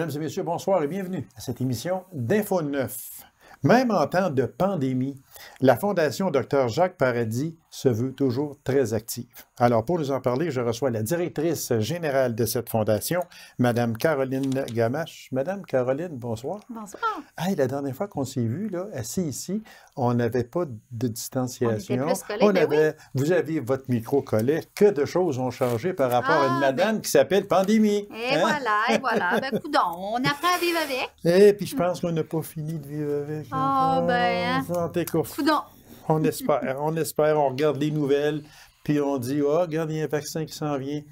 Mesdames et messieurs, bonsoir et bienvenue à cette émission d'Info 9. Même en temps de pandémie, la Fondation Dr Jacques Paradis se veut toujours très active. Alors, pour nous en parler, je reçois la directrice générale de cette fondation, Madame Caroline Gamache. Madame Caroline, bonsoir. Bonsoir. la dernière fois qu'on s'est vu, là, assis ici, on n'avait pas de distanciation. On, ben avait, Vous aviez votre micro collé. Que de choses ont changé par rapport à une ah, madame ben qui s'appelle Pandémie. Et hein? voilà, et voilà. Ben, coudonc, on apprend à vivre avec. Et eh, puis, je pense qu'on n'a pas fini de vivre avec. Oh, ben. Hein. On espère, on espère, on regarde les nouvelles, puis on dit, oh, regarde, il y a un vaccin qui s'en vient.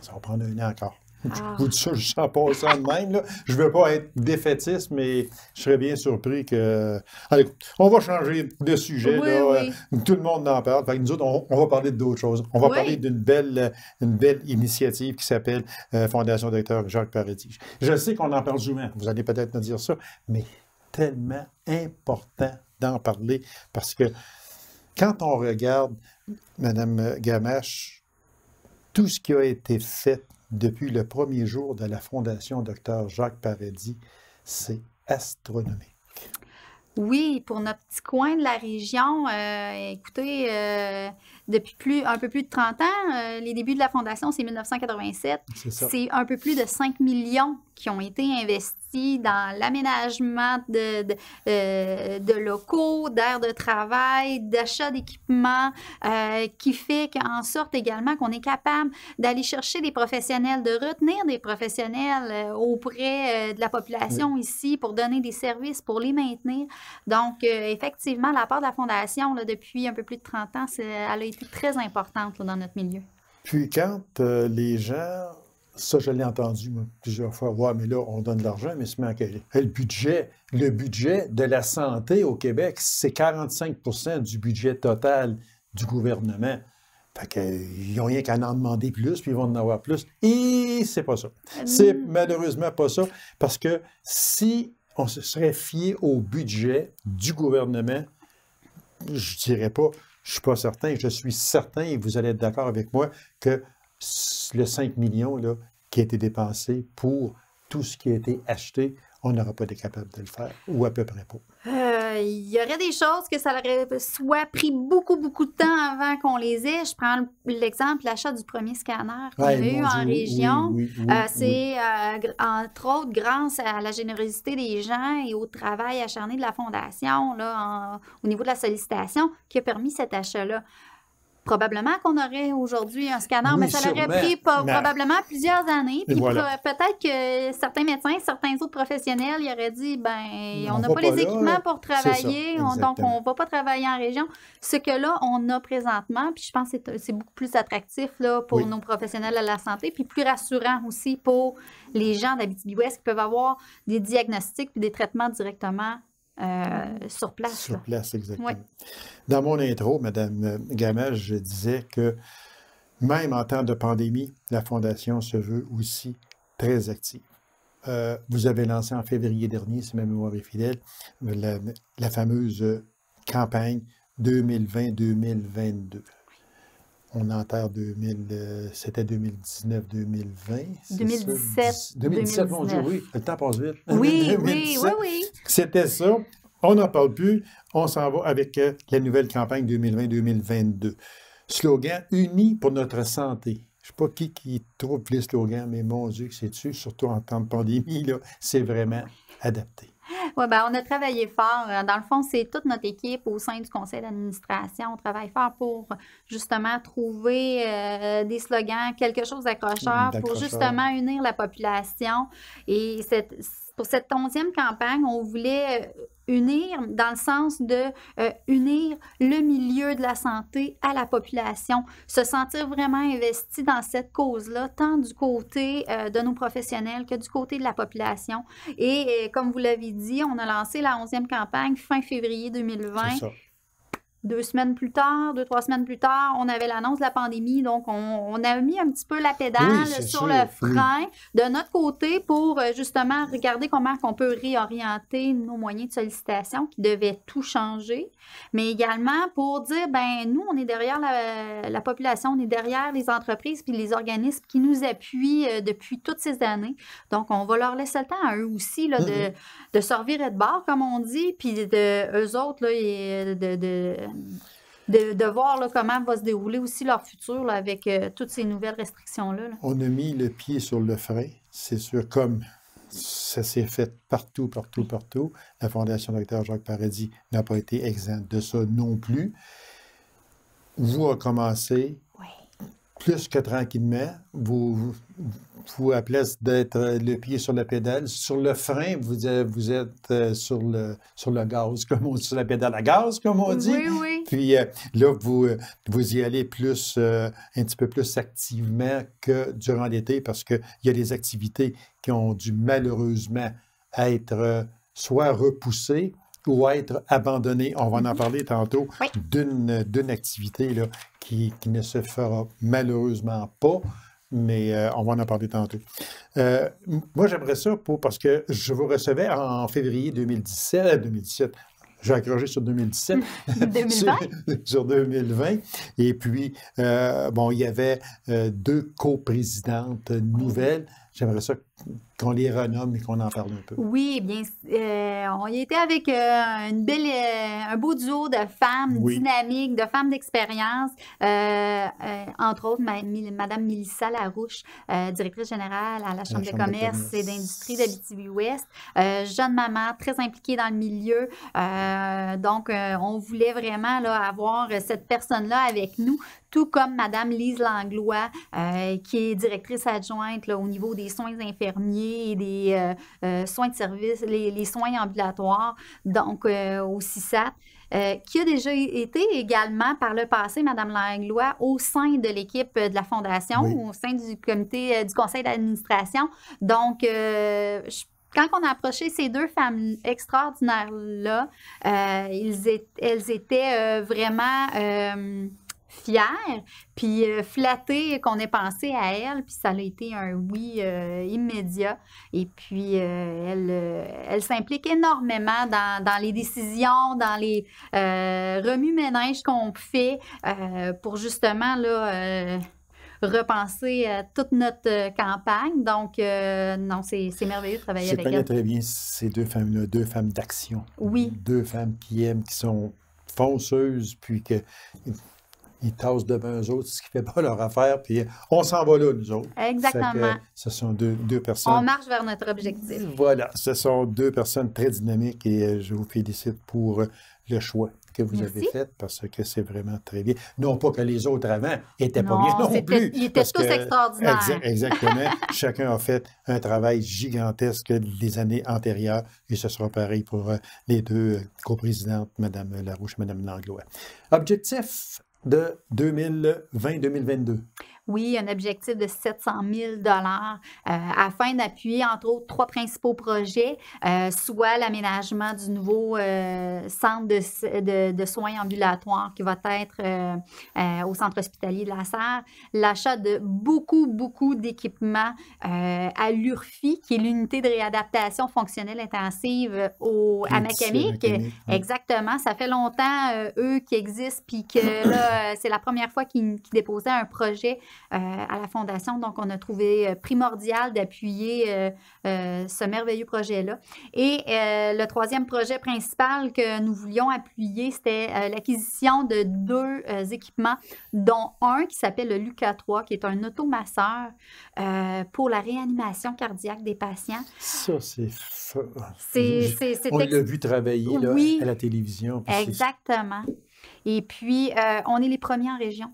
Ça, va prendre un an encore. Ah. Je vous ça, pas ça de même. Je ne veux pas être défaitiste, mais je serais bien surpris que. Allez, on va changer de sujet. là. Euh, tout le monde en parle. nous autres, on, va parler d'autres choses. On va parler d'une belle, une belle initiative qui s'appelle euh, Fondation Docteur Jacques Paradis. Je sais qu'on en parle souvent. Vous allez peut-être me dire ça, mais tellement important d'en parler parce que quand on regarde, Madame Gamache, tout ce qui a été fait depuis le premier jour de la fondation Dr Jacques Paradis, c'est astronomique. Oui, pour notre petit coin de la région, euh, écoutez, euh, depuis un peu plus de 30 ans. Euh, les débuts de la fondation, c'est 1987. C'est un peu plus de 5 millions qui ont été investis dans l'aménagement de, de, euh, locaux, d'aires de travail, d'achat d'équipements, euh, qui fait qu'en sorte également qu'on est capable d'aller chercher des professionnels, de retenir des professionnels auprès de la population ici pour donner des services, pour les maintenir. Donc, effectivement, la part de la fondation, depuis un peu plus de 30 ans, elle a été très importante dans notre milieu. Puis quand euh, les gens, ça je l'ai entendu plusieurs fois, ouais, mais là on donne de l'argent, mais c'est quel euh, le budget, le budget de la santé au Québec, c'est 45 du budget total du gouvernement. Fait qu'ils n'ont rien qu'à en demander plus, puis ils vont en avoir plus. Et c'est pas ça. C'est mm. malheureusement pas ça, parce que si on se serait fié au budget du gouvernement, je dirais pas, je ne suis pas certain. Je suis certain, et vous allez être d'accord avec moi, que le 5 millions qui a été dépensé pour tout ce qui a été acheté, on n'aura pas été capable de le faire, ou à peu près pas il y aurait des choses que ça aurait soit pris beaucoup, beaucoup de temps avant qu'on les ait. Je prends l'exemple, l'achat du premier scanner qu'on a eu en région. Euh, c'est euh, entre autres grâce à la générosité des gens et au travail acharné de la Fondation au niveau de la sollicitation qui a permis cet achat-là probablement qu'on aurait aujourd'hui un scanner, mais ça aurait pris probablement plusieurs années. Puis peut-être que certains médecins, certains autres professionnels, ils auraient dit ben, on n'a pas, les équipements pour travailler, donc on ne va pas travailler en région. Ce que là, on a présentement, puis je pense que c'est beaucoup plus attractif là, pour nos professionnels de la santé, puis plus rassurant aussi pour les gens d'Abitibi-Ouest qui peuvent avoir des diagnostics puis des traitements directement euh, sur place. Sur place, exactement. Dans mon intro, Madame Gamage, je disais que même en temps de pandémie, la Fondation se veut aussi très active. Euh, vous avez lancé en février dernier, si ma mémoire est fidèle, la fameuse campagne 2020-2022 on enterre 2000, euh, c'était 2019, 2020. 2017. 2017, mon oui. Le temps passe vite. Oui, oui, oui, C'était ça. On n'en parle plus. On s'en va avec euh, la nouvelle campagne 2020-2022. Slogan Unis pour notre santé. Je ne sais pas qui, qui trouve les slogans, mais mon Dieu, c'est dessus, surtout en temps de pandémie, c'est vraiment adapté. Oui, ben, on a travaillé fort. Euh, dans le fond, c'est toute notre équipe au sein du conseil d'administration. On travaille fort pour justement trouver euh, des slogans, quelque chose d'accrocheur pour justement unir la population. Et cette, pour cette onzième campagne, on voulait unir dans le sens de euh, unir le milieu de la santé à la population, se sentir vraiment investi dans cette cause-là, tant du côté euh, de nos professionnels que du côté de la population. Et, euh, comme vous l'avez dit, on a lancé la 11e campagne fin février 2020 deux semaines plus tard, deux, trois semaines plus tard, on avait l'annonce de la pandémie. Donc, on, a mis un petit peu la pédale sur le frein de notre côté pour euh, justement regarder comment on peut réorienter nos moyens de sollicitation qui devaient tout changer, mais également pour dire, ben nous, on est derrière la, population, on est derrière les entreprises puis les organismes qui nous appuient euh, depuis toutes ces années. Donc, on va leur laisser le temps à eux aussi là, de, mm-hmm. de servir et de bord, comme on dit, puis de eux autres, euh, de de, voir comment va se dérouler aussi leur futur avec euh, toutes ces nouvelles restrictions-là. On a mis le pied sur le frein, c'est sûr, comme ça s'est fait partout, partout, partout. La Fondation Dr. Jacques Paradis n'a pas été exempte de ça non plus. Vous a commencé plus que tranquillement. Vous, vous à place d'être le pied sur la pédale, sur le frein, vous, vous êtes euh, sur le, sur le gaz, comme on, dit, sur la pédale à gaz, comme on dit. Oui, oui. Puis euh, là, vous, euh, vous y allez plus, euh, un petit peu plus activement que durant l'été parce qu'il y a des activités qui ont dû malheureusement être soit repoussées ou être abandonnées. On va en mm-hmm. parler tantôt d'une activité là, qui, ne se fera malheureusement pas mais on va en parler tantôt. moi, j'aimerais ça pour, parce que je vous recevais en février 2017, 2017 j'ai accroché sur 2017. 2020? sur, 2020. Et puis, euh, bon, il y avait euh, deux coprésidentes nouvelles. J'aimerais ça qu'on les renomme et qu'on en parle un peu. Oui, bien, euh, on y était avec euh, une belle, euh, un beau duo de femmes dynamiques, de femmes d'expérience, entre autres Madame Mélissa Larouche, directrice générale à la Chambre, de, commerce et d'industrie de ouest jeune maman très impliquée dans le milieu. donc, on voulait vraiment avoir cette personne-là avec nous tout comme Madame Lise Langlois, euh, qui est directrice adjointe au niveau des soins infirmiers et des euh, euh, soins de service, les, soins ambulatoires, donc au CISAT. qui a déjà été également par le passé, Madame Langlois, au sein de l'équipe de la Fondation, au sein du comité du conseil d'administration. Donc, quand on a approché ces deux femmes extraordinaires-là, elles étaient vraiment fière, puis euh, flattée qu'on ait pensé à elle, puis ça a été un oui euh, immédiat. Et puis, euh, elle, elle s'implique énormément dans, dans, les décisions, dans les remue-ménages qu'on fait pour justement, là repenser toute notre campagne. Donc, non, c'est merveilleux de travailler avec elle. Je très bien ces deux femmes-là, deux femmes d'action. Oui. Deux femmes qui aiment, qui sont fonceuses, puis que ils tassent devant eux autres ce qui ne fait pas leur affaire, puis on s'en va là, nous autres. Exactement. Ce sont deux, personnes. On marche vers notre objectif. Voilà, ce sont deux personnes très dynamiques et euh, je vous félicite pour euh, le choix que vous avez fait parce que c'est vraiment très bien. Non pas que les autres avant n'étaient pas bien non plus. Ils étaient tous extraordinaires. exactement. chacun a fait un travail gigantesque des années antérieures et ce sera pareil pour euh, les deux coprésidentes, Mme Larouche et Mme Langlois. Objectif de 2020-2022? Oui, un objectif de 700 000 euh, afin d'appuyer entre autres trois principaux projets, euh, soit l'aménagement du nouveau euh, centre de, soins ambulatoires qui va être au centre hospitalier de la Serre, l'achat de beaucoup, beaucoup d'équipements à l'URFI, qui est l'unité de réadaptation fonctionnelle intensive au, à Exactement, ça fait longtemps, eux, qui existent, puis que là, c'est la première fois qu'ils déposaient un projet euh, à la Fondation. Donc, on a trouvé euh, primordial d'appuyer euh, ce merveilleux projet-là. Et le troisième projet principal que nous voulions appuyer, c'était l'acquisition de deux équipements, dont un qui s'appelle le Luca 3, qui est un automasseur pour la réanimation cardiaque des patients. Ça, c'est on l'a vu travailler là, à la télévision. Exactement. Et puis, on est les premiers en région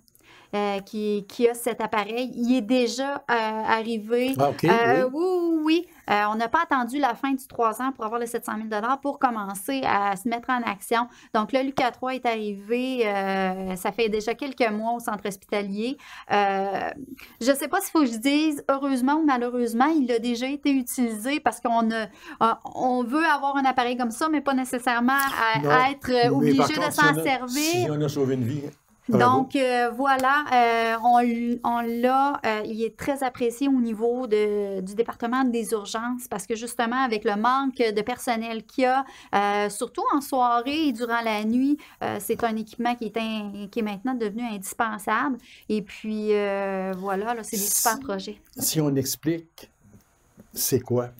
euh, qui, a cet appareil, il est déjà euh, arrivé. Ah, euh, oui. oui, oui, on n'a pas attendu la fin du 3 ans pour avoir les 700 000 pour commencer à se mettre en action. Donc, le Lucas 3 est arrivé, ça fait déjà quelques mois au centre hospitalier. je ne sais pas s'il faut que je dise heureusement ou malheureusement, il a déjà été utilisé parce qu'on on veut avoir un appareil comme ça, mais pas nécessairement à, être obligé de s'en servir. Si on a sauvé une vie. Donc euh, voilà, euh, on, l'a, euh, il est très apprécié au niveau de, du département des urgences parce que justement avec le manque de personnel qu'il y a, surtout en soirée et durant la nuit, c'est un équipement qui est, qui est maintenant devenu indispensable. Et puis voilà, c'est des super projets. Si on explique c'est quoi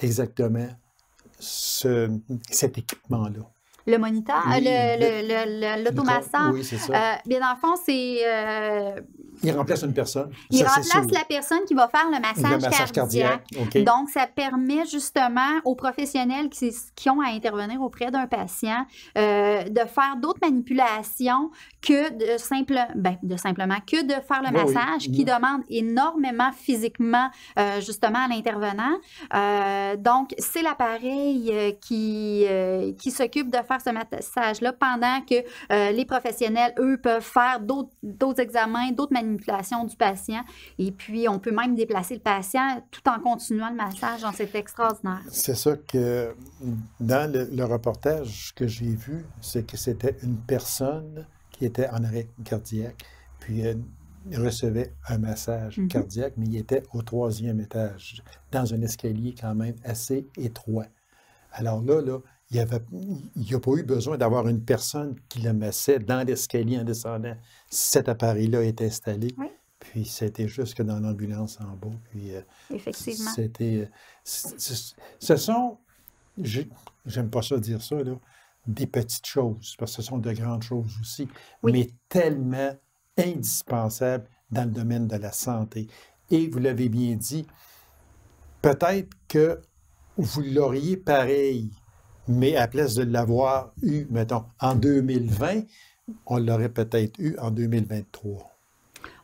exactement ce, cet équipement-là le moniteur, oui, Le, le, le, oui, c'est ça. Euh, bien, dans le fond, c'est euh, il remplace une personne. Il remplace la personne qui va faire le massage, cardiaque. Donc, ça permet justement aux professionnels qui, ont à intervenir auprès d'un patient euh, de faire d'autres manipulations que de, ben, de simplement que de faire le ben massage qui mm. demande énormément physiquement euh, justement à l'intervenant. Euh, donc, c'est l'appareil qui, qui s'occupe de faire ce massage-là pendant que les professionnels, eux, peuvent faire d'autres examens, d'autres manipulations manipulation du patient. Et puis, on peut même déplacer le patient tout en continuant le massage. C'est extraordinaire. C'est ça que dans le, reportage que j'ai vu, c'est que c'était une personne qui était en arrêt cardiaque, puis elle recevait un massage mhm. cardiaque, mais il était au troisième étage, dans un escalier quand même assez étroit. Alors là, là il n'y a pas eu besoin d'avoir une personne qui le massait dans l'escalier en descendant. Cet appareil-là est installé. Puis c'était jusque dans l'ambulance en bas. Puis, euh, Effectivement. C'était. Euh, ce sont. J'aime pas ça dire ça, là. Des petites choses, parce que ce sont de grandes choses aussi, mais tellement indispensables dans le domaine de la santé. Et vous l'avez bien dit, peut-être que vous l'auriez pareil mais à la place de l'avoir eu, mettons, en 2020, on l'aurait peut-être eu en 2023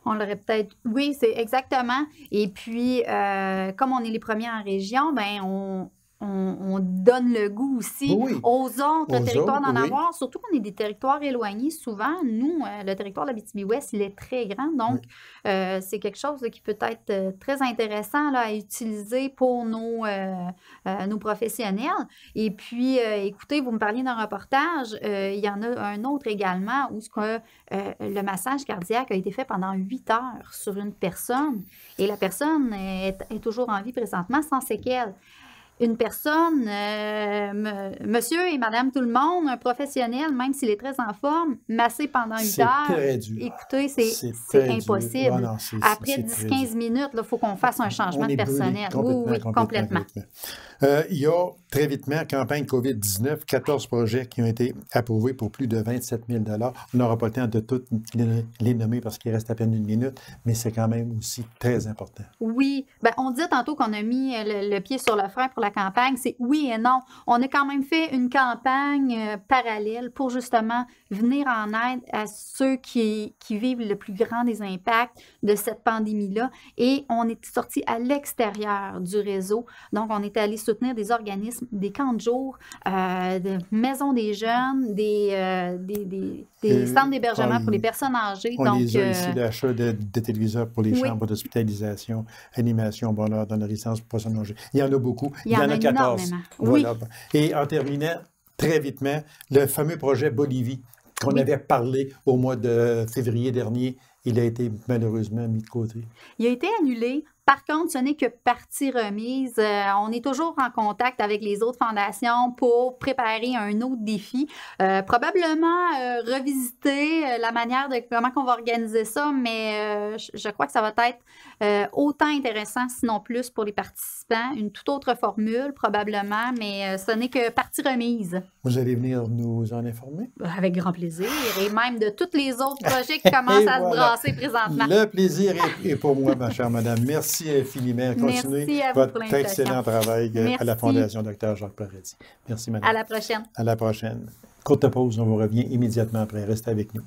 on l'aurait peut-être. Oui, c'est exactement. Et puis, euh, comme on est les premiers en région, ben on, on, donne le goût aussi aux autres territoires d'en avoir, surtout qu'on est des territoires éloignés. Souvent, nous, euh, le territoire de la ouest il est très grand, donc euh, c'est quelque chose qui peut être euh, très intéressant à utiliser pour nos, nos professionnels. Et puis, écoutez, vous me parliez d'un reportage, il y en a un autre également où ce que, le massage cardiaque a été fait pendant huit heures sur une personne et la personne est, est toujours en vie présentement sans séquelles une personne, euh, monsieur et madame tout le monde, un professionnel, même s'il est très en forme, massé pendant une heure, écoutez, c'est impossible. Après 10-15 minutes, il faut qu'on fasse un changement de personnel. Complètement, oui, oui, complètement. Euh, il y a très vitement, campagne COVID-19, 14 projets qui ont été approuvés pour plus de 27 000 On n'aura pas le temps de tous les nommer parce qu'il reste à peine une minute, mais c'est quand même aussi très important. Oui. Ben, on dit tantôt qu'on a mis euh, le, pied sur le frein pour la la campagne, c'est oui et non. On a quand même fait une campagne euh, parallèle pour justement venir en aide à ceux qui, qui vivent le plus grand des impacts de cette pandémie-là. Et on est sorti à l'extérieur du réseau. Donc, on est allé soutenir des organismes, des camps de jour, euh, des maisons des jeunes, des, euh, des, centres d'hébergement pour les personnes âgées. On donc, les a ici, l'achat de, téléviseurs pour les chambres d'hospitalisation, animation, bonheur dans la résidence pour personnes âgées. Il y en a beaucoup. Il y, y, Et en terminant, très vitement, le fameux projet Bolivie qu'on avait parlé au mois de février dernier, il a été malheureusement mis de côté. Il a été annulé. Par contre, ce n'est que partie remise. Euh, on est toujours en contact avec les autres fondations pour préparer un autre défi. Euh, probablement euh, revisiter la manière de comment on va organiser ça, mais je, crois que ça va être euh, autant intéressant, sinon plus, pour les participants. Une toute autre formule, probablement, mais euh, ce n'est que partie remise. Vous allez venir nous en informer? Euh, avec grand plaisir. Et même de tous les autres projets qui commencent à se brasser présentement. Le plaisir est, pour moi, ma chère madame. Merci infiniment. Continuez votre excellent travail à la Fondation Dr. Jacques Paradis. Merci, madame. À la prochaine. À la prochaine. Courte pause, on vous revient immédiatement après. Restez avec nous.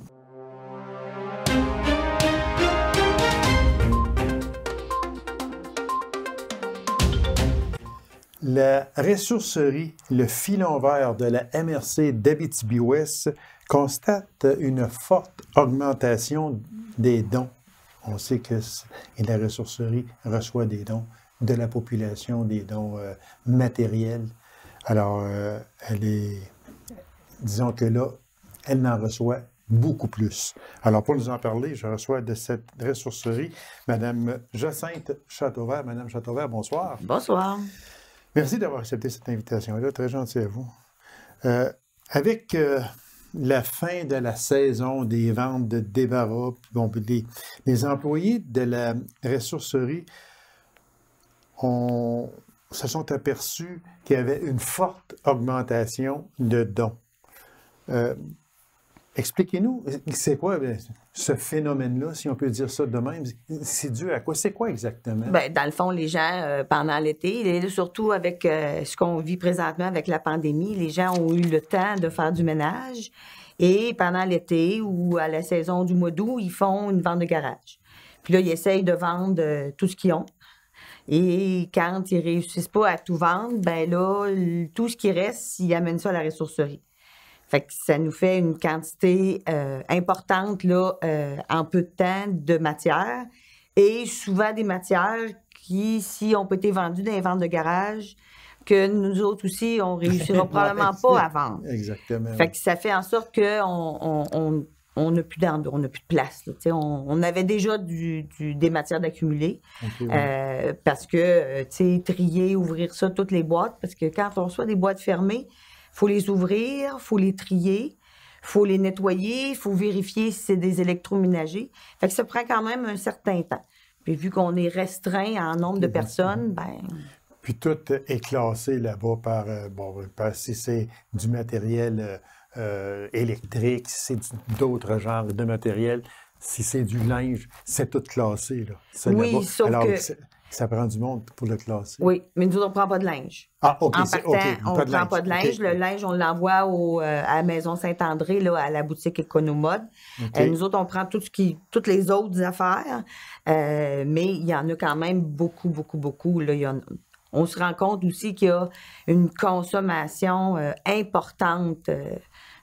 La ressourcerie Le Filon Vert de la MRC d'Abitibi-Ouest constate une forte augmentation des dons. On sait que la ressourcerie reçoit des dons de la population, des dons euh, matériels. Alors, euh, elle est, disons que là, elle en reçoit beaucoup plus. Alors, pour nous en parler, je reçois de cette ressourcerie Mme Jacinthe Chateauvert. Madame Chateauvert, bonsoir. Bonsoir. Merci d'avoir accepté cette invitation-là. Très gentil à vous. Euh, avec euh, la fin de la saison des ventes de débarras, bon, les, les, employés de la ressourcerie ont, se sont aperçus qu'il y avait une forte augmentation de dons. Euh, Expliquez-nous, c'est quoi euh, ce phénomène-là, si on peut dire ça de même? C'est dû à quoi? C'est quoi exactement? Ben, dans le fond, les gens, euh, pendant l'été, surtout avec euh, ce qu'on vit présentement avec la pandémie, les gens ont eu le temps de faire du ménage. Et pendant l'été ou à la saison du mois d'août, ils font une vente de garage. Puis là, ils essayent de vendre tout ce qu'ils ont. Et quand ils réussissent pas à tout vendre, ben là, tout ce qui reste, ils amènent ça à la ressourcerie. Fait que ça nous fait une quantité euh, importante là, euh, en peu de temps de matière et souvent des matières qui, si on peut être vendues dans les ventes de garage, que nous autres aussi, on réussira probablement pas à vendre. Exactement. Fait que ça fait en sorte qu'on on, on, on n'a plus plus de place. on, avait déjà des matières d'accumuler euh, parce que euh, trier, ouvrir ça toutes les boîtes parce que quand on reçoit des boîtes fermées, faut les ouvrir, faut les trier, faut les nettoyer, faut vérifier si c'est des électroménagers. Fait que ça prend quand même un certain temps. Puis vu qu'on est restreint en nombre de mhm. personnes, ben puis tout est classé là-bas par, euh, bon, si c'est du matériel euh, euh, électrique, si c'est d'autres genres de matériel, si c'est du linge, c'est tout classé. Là, oui, sauf que ça prend du monde pour le classer. Oui, mais nous, on ne prend pas de linge. Ah, OK. En on ne prend pas de linge. Le linge, on l'envoie euh, à la Maison Saint-André, là, à la boutique Economode. Euh, nous autres, on prend tout ce qui, toutes les autres affaires, euh, mais il y en a quand même beaucoup, beaucoup, beaucoup. Là, on se rend compte aussi qu'il y a une consommation importante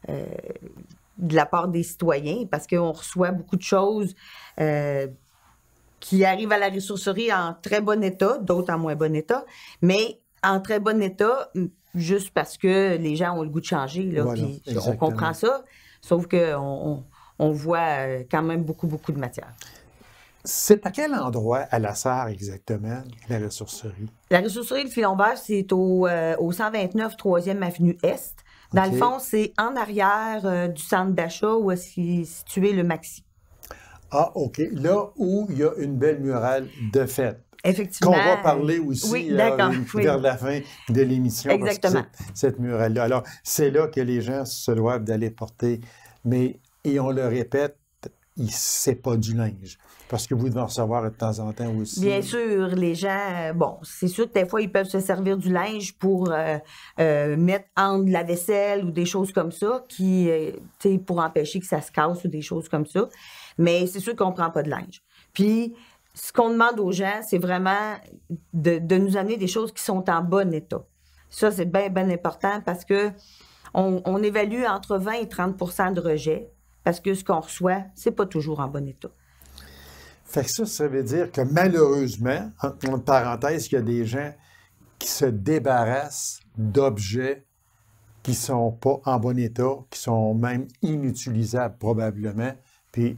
de la part des citoyens parce qu'on reçoit beaucoup de choses qui arrivent à la ressourcerie en très bon état, d'autres en moins bon état, mais en très bon état juste parce que les gens ont le goût de changer. Là, on comprend ça, sauf qu'on on, voit euh, quand même beaucoup, beaucoup de matière. C'est à quel endroit à la Sarre exactement, la ressourcerie? La ressourcerie de Filon c'est au, 129 euh, 3e Avenue Est. Dans le fond, c'est en arrière euh, du centre d'achat où est situé le Maxi. Ah, OK. Là où il y a une belle murale de fête. Effectivement. Qu'on va parler aussi euh, vers la fin de l'émission. Exactement. Cette, cette murale-là. Alors, c'est là que les gens se doivent d'aller porter. Mais, et on le répète, c'est pas du linge. Parce que vous devez en recevoir de temps en temps aussi. Bien sûr, les gens, euh, bon, c'est sûr que des fois, ils peuvent se servir du linge pour euh, mettre en de la vaisselle ou des choses comme ça, qui, pour empêcher que ça se casse ou des choses comme ça. Mais c'est sûr qu'on prend pas de linge. Puis, ce qu'on demande aux gens, c'est vraiment de, de, nous amener des choses qui sont en bon état. Ça, c'est bien, bien important parce que on, évalue entre 20 et 30 de rejet parce que ce qu'on reçoit, c'est pas toujours en bon état. Fait ça, ça veut dire que malheureusement, en parenthèse, il y a des gens qui se débarrassent d'objets qui sont pas en bon état, qui sont même inutilisables probablement, puis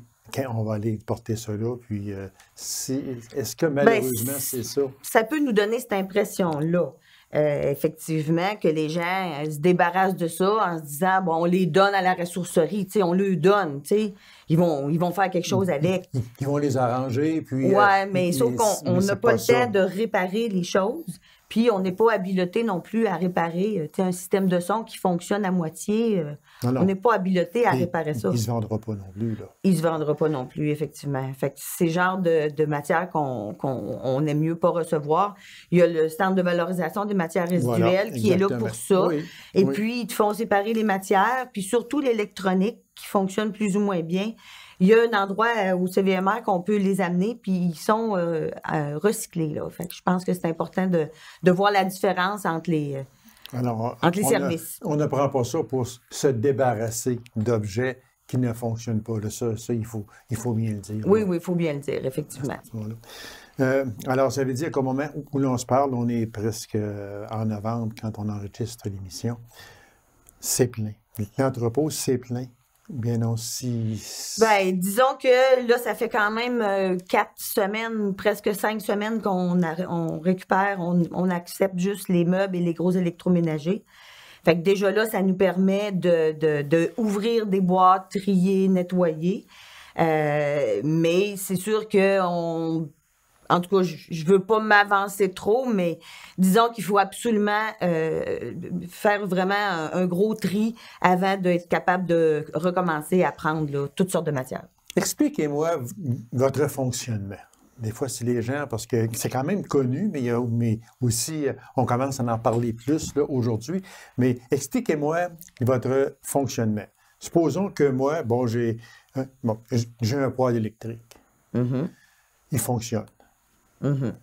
on va aller porter cela. Puis, euh, est-ce que ben, malheureusement, c'est ça? Ça peut nous donner cette impression-là. Euh, effectivement, que les gens euh, se débarrassent de ça en se disant, bon, on les donne à la ressourcerie, on les donne, Ils vont, ils vont faire quelque chose avec. Ils vont les arranger, puis. Oui, mais sauf qu'on n'a pas, le temps de réparer les choses. Puis on n'est pas habilité non plus à réparer euh, un système de son qui fonctionne à moitié. Euh, on n'est pas habilité à réparer ça. Il ne se vendra pas non plus. Là. Ils ne se vendra pas non plus, effectivement. Fait c'est genre de, matière qu'on n'aime mieux pas recevoir. Il y a le stand de valorisation des matières résiduelles qui est là pour ça. Et puis, ils te font séparer les matières, puis surtout l'électronique qui fonctionne plus ou moins bien il y a un endroit euh, au CVMR qu'on peut les amener, puis ils sont euh, euh, recyclés. je pense que c'est important de, voir la différence entre les, services. on ne prend pas ça pour se débarrasser d'objets qui ne fonctionnent pas. ça, il, faut, il faut bien le dire. Oui, oui, il faut bien le dire, effectivement. alors, ça veut dire qu'au moment où l'on se parle, on est presque en novembre quand on enregistre l'émission. C'est plein. L'entrepôt, c'est plein. Ou bien non, si... Ben, disons que là, ça fait quand même euh, quatre semaines, presque cinq semaines qu'on on récupère, on, on, accepte juste les meubles et les gros électroménagers. Fait que déjà là, ça nous permet de, de, ouvrir des boîtes, trier, nettoyer. Euh, mais c'est sûr qu'on en tout cas, je ne veux pas m'avancer trop, mais disons qu'il faut absolument euh, faire vraiment un, gros tri avant d'être capable de recommencer à prendre toutes sortes de matières. Expliquez-moi votre fonctionnement. Des fois, c'est les gens, parce que c'est quand même connu, mais, aussi, euh, on commence à en parler plus aujourd'hui. Mais expliquez-moi votre fonctionnement. Supposons que moi, bon, j'ai un poêle électrique. Mm-hmm. Il fonctionne. Mm-hmm.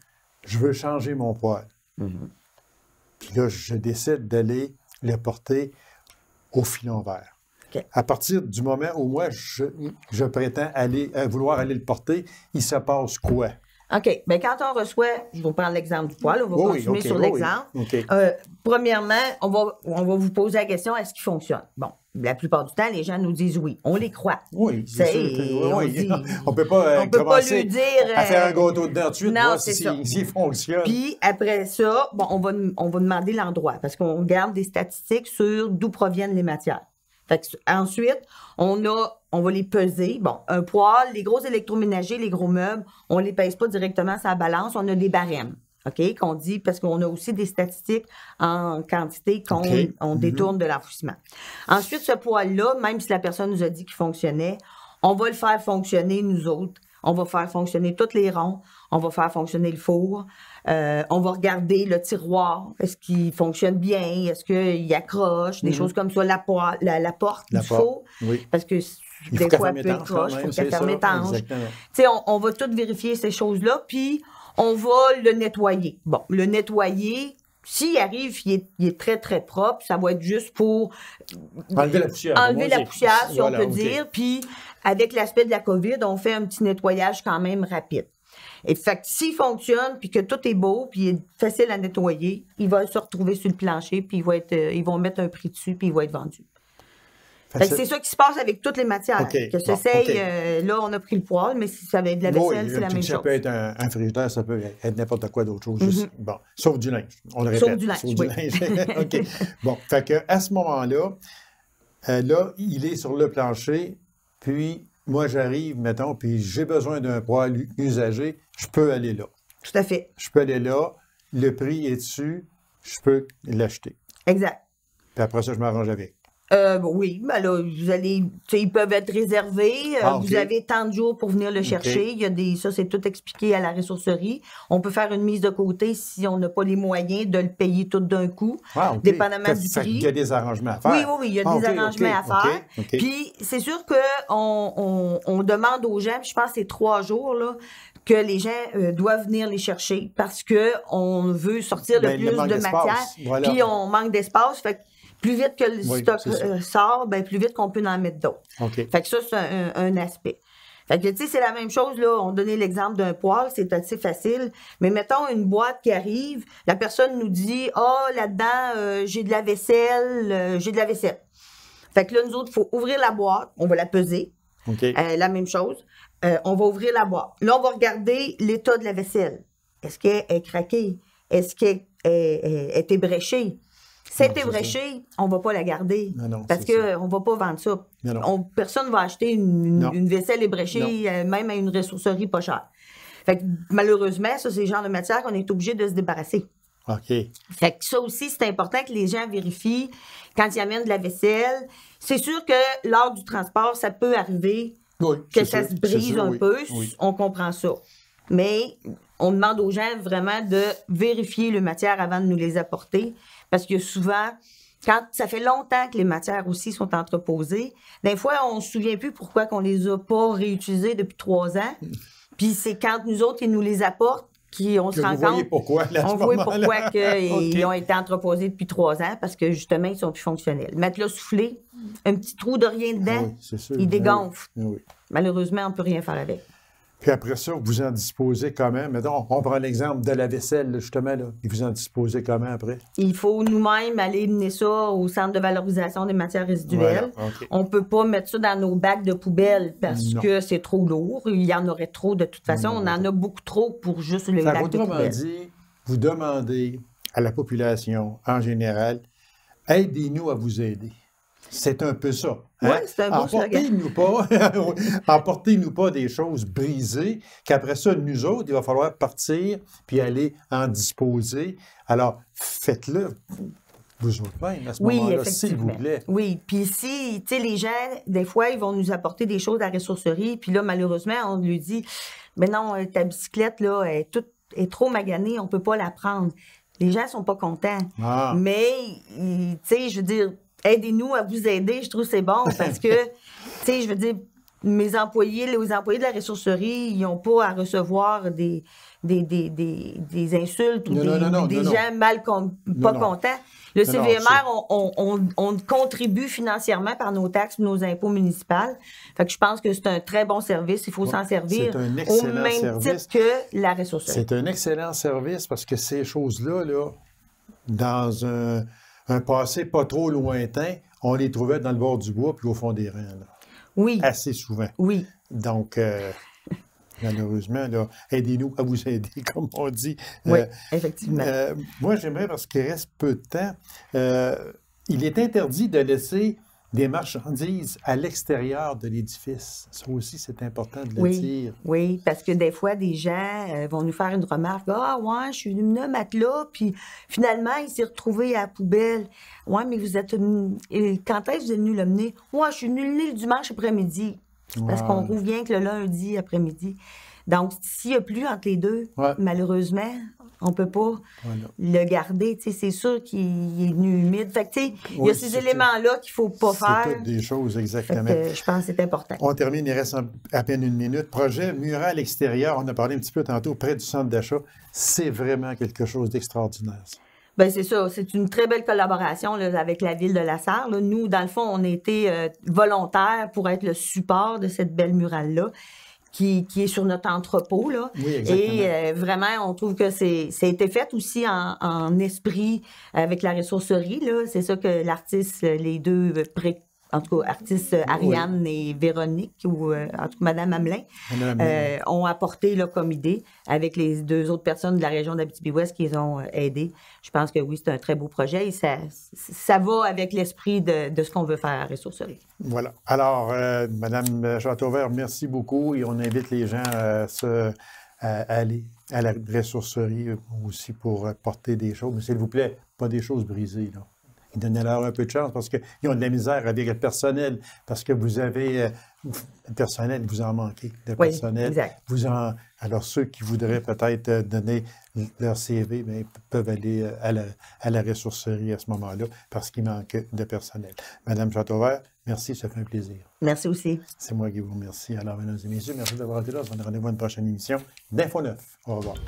Je veux changer mon poil. Mm-hmm. Puis là, je décide d'aller le porter au filon vert. À partir du moment où moi, je, prétends aller, euh, vouloir aller le porter, il se passe quoi? OK. Mais ben, quand on reçoit, je vous prendre l'exemple du poil, on va continuer sur l'exemple. Euh, premièrement, on va, on va vous poser la question est-ce qu'il fonctionne? Bon la plupart du temps, les gens nous disent oui. On les croit. Oui, c'est On on peut pas, euh, peut pas lui dire, à faire un euh, gâteau de non, voir si, fonctionne. Puis après ça, bon, on, va, on va demander l'endroit parce qu'on garde des statistiques sur d'où proviennent les matières. ensuite, on a, on va les peser. Bon, un poêle, les gros électroménagers, les gros meubles, on ne les pèse pas directement, sur la balance. On a des barèmes. OK? Qu'on dit, parce qu'on a aussi des statistiques en quantité qu'on mhm. détourne de l'enfouissement. Ensuite, ce poids-là, même si la personne nous a dit qu'il fonctionnait, on va le faire fonctionner, nous autres. On va faire fonctionner toutes les ronds. On va faire fonctionner le four. Euh, on va regarder le tiroir. Est-ce qu'il fonctionne bien? Est-ce qu'il accroche? Des mhm. choses comme ça. La, porte du four. Oui. Parce que des fois, il peut accrocher. Il faut qu'elle ferme étanche. On, on va tout vérifier ces choses-là. Puis, on va le nettoyer. Bon, le nettoyer, s'il arrive, il est, très, très propre. Ça va être juste pour euh, enlever la poussière, si on peut dire. Puis, avec l'aspect de la COVID, on fait un petit nettoyage quand même rapide. Et fait s'il fonctionne, puis que tout est beau, puis il est facile à nettoyer, il va se retrouver sur le plancher, puis il être, euh, ils vont mettre un prix dessus, puis il va être vendu. C'est ça qui se passe avec toutes les matières. Que euh, là, on a pris le poêle, mais si ça va être de la vaisselle, c'est la même chose. Ça peut être un, un ça peut être n'importe quoi d'autre chose. Mm-hmm. bon, sauf du linge. On le répète. Sauf du linge. Sauf OK. Bon, fait que à ce moment-là, euh, là, il est sur le plancher, puis moi, j'arrive, mettons, puis j'ai besoin d'un poêle usagé, je peux aller là. Tout à fait. Je peux aller là, le prix est dessus, je peux l'acheter. Exact. Puis après ça, je m'arrange avec. Euh, oui, ben vous allez, ils peuvent être réservés. Euh, ah, vous avez tant de jours pour venir le chercher. Il y a des, ça, c'est tout expliqué à la ressourcerie. On peut faire une mise de côté si on n'a pas les moyens de le payer tout d'un coup, ah, dépendamment du prix. Il y a des arrangements à faire. Oui, oui, oui il y a ah, des arrangements à faire. Puis c'est sûr qu'on on, demande aux gens, je pense que c'est trois jours là, que les gens euh, doivent venir les chercher parce qu'on veut sortir le ben, plus de matière. Puis on manque d'espace. Fait plus vite que le stock euh, sort, ben, plus vite qu'on peut en mettre d'autres. Fait que ça, c'est un, aspect. Fait que, tu sais, c'est la même chose, là. On donnait l'exemple d'un poêle, c'est assez facile. Mais mettons une boîte qui arrive, la personne nous dit, ah, oh, là-dedans, euh, j'ai de la vaisselle, euh, j'ai de la vaisselle. Fait que là, nous autres, il faut ouvrir la boîte, on va la peser. la même chose. on va ouvrir la boîte. Là, on va regarder l'état de la vaisselle. Est-ce qu'elle est craquée? Est-ce qu'elle est, est, est, ébréchée? Cette ébréchée, on ne va pas la garder. parce qu'on ne va pas vendre ça. personne ne va acheter une, vaisselle ébréchée, euh, même à une ressourcerie pas chère. Fait que, malheureusement, ça, c'est le genre de matière qu'on est obligé de se débarrasser. OK. Fait que ça aussi, c'est important que les gens vérifient quand ils amènent de la vaisselle. C'est sûr que lors du transport, ça peut arriver que ça se brise un peu. On comprend ça. Mais on demande aux gens vraiment de vérifier le matière avant de nous les apporter parce que souvent, quand ça fait longtemps que les matières aussi sont entreposées, des fois, on ne se souvient plus pourquoi qu'on les a pas réutilisées depuis trois ans. Puis c'est quand nous autres, ils nous les apportent qu'on se rend compte. pourquoi, on voit pourquoi qu'ils ont été entreposés depuis trois ans, parce que justement, ils ne sont plus fonctionnels. Mettre le soufflé, un petit trou de rien dedans, ah il ben dégonfle. Ben Malheureusement, on ne peut rien faire avec. Puis après ça, vous en disposez comment? Mais on, on prend l'exemple de la vaisselle, justement, là. vous en disposez comment après? Il faut nous-mêmes aller mener ça au centre de valorisation des matières résiduelles. On ne peut pas mettre ça dans nos bacs de poubelle parce que c'est trop lourd. Il y en aurait trop de toute façon. on en a beaucoup trop pour juste le bac de poubelle. vous demandez à la population en général, aidez-nous à vous aider. C'est un peu ça. Hein? Oui, c'est un nous pas, nous pas des choses brisées, qu'après ça, nous autres, il va falloir partir puis aller en disposer. Alors, faites-le vous même à ce oui, moment-là, s'il vous plaît. Oui, puis si, tu sais, les gens, des fois, ils vont nous apporter des choses à la ressourcerie, puis là, malheureusement, on lui dit, mais non, euh, ta bicyclette, là, est, est trop maganée, on ne peut pas la prendre. Les gens ne sont pas contents. Ah. Mais, tu sais, je veux dire, aidez-nous à vous aider. Je trouve que c'est bon parce que, tu sais, je veux dire, mes employés, les employés de la ressourcerie, ils n'ont pas à recevoir des, des, insultes ou des, gens mal pas contents. Le CVMR, on, contribue financièrement par nos taxes, nos impôts municipaux. Fait que je pense que c'est un très bon service. Il faut s'en servir un au même titre que la ressourcerie. C'est un excellent service parce que ces choses-là, là, dans un un passé pas trop lointain, on les trouvait dans le bord du bois puis au fond des reins, Oui. Assez souvent. Oui. Donc, euh, malheureusement, aidez-nous à vous aider, comme on dit. Euh, oui, effectivement. Euh, moi, j'aimerais, parce qu'il reste peu de temps, il est interdit de laisser des marchandises à l'extérieur de l'édifice. Ça aussi, c'est important de le dire. Oui, parce que des fois, des gens euh, vont nous faire une remarque. Ah, ouais, je suis une un matelas, puis finalement, il s'est retrouvé à la poubelle. Ouais, mais vous êtes. quand est-ce que vous êtes venu l'emmener? Ouais, je suis venu le dimanche après-midi. Parce qu'on revient que le lundi après-midi. Donc, s'il n'y a plus entre les deux, malheureusement, on peut pas le garder. C'est sûr qu'il est venu humide. Fait il y a ces éléments-là qu'il faut pas faire. des choses, exactement. je pense que c'est important. On termine, il reste à peine une minute. Projet mural extérieur, on a parlé un petit peu tantôt, près du centre d'achat. C'est vraiment quelque chose d'extraordinaire. Ben, c'est ça, c'est une très belle collaboration avec la ville de La Sarre. Nous, dans le fond, on était été euh, volontaires pour être le support de cette belle murale-là qui, est sur notre entrepôt. Là. et euh, vraiment, on trouve que c'est, ça a été fait aussi en, esprit avec la ressourcerie. Là. C'est ça que l'artiste, les deux préconisent en tout cas artistes euh, Ariane et Véronique, ou euh, en tout cas Madame Hamelin, euh, ont apporté là, comme idée avec les deux autres personnes de la région d'Abitibi-Ouest qui les ont aidé. Je pense que oui, c'est un très beau projet et ça, ça va avec l'esprit de, ce qu'on veut faire à Ressourcerie. Voilà. Alors, Madame Châteauvert, merci beaucoup et on invite les gens à se aller à la ressourcerie aussi pour porter des choses. Mais s'il vous plaît, pas des choses brisées. Là donnez-leur un peu de chance parce qu'ils ont de la misère avec le personnel, parce que vous avez euh, le personnel, vous en manquez de oui, personnel. Exact. Vous en, alors ceux qui voudraient peut-être euh, donner leur CV bien, peuvent aller euh, à la, à la, ressourcerie à ce moment-là parce qu'il manque de personnel. Madame Chateauvert, merci, ça fait un plaisir. Merci aussi. C'est moi qui vous remercie. Alors, mesdames et messieurs, merci d'avoir été là. On se rendez-vous à une prochaine émission d'Info 9. Au revoir.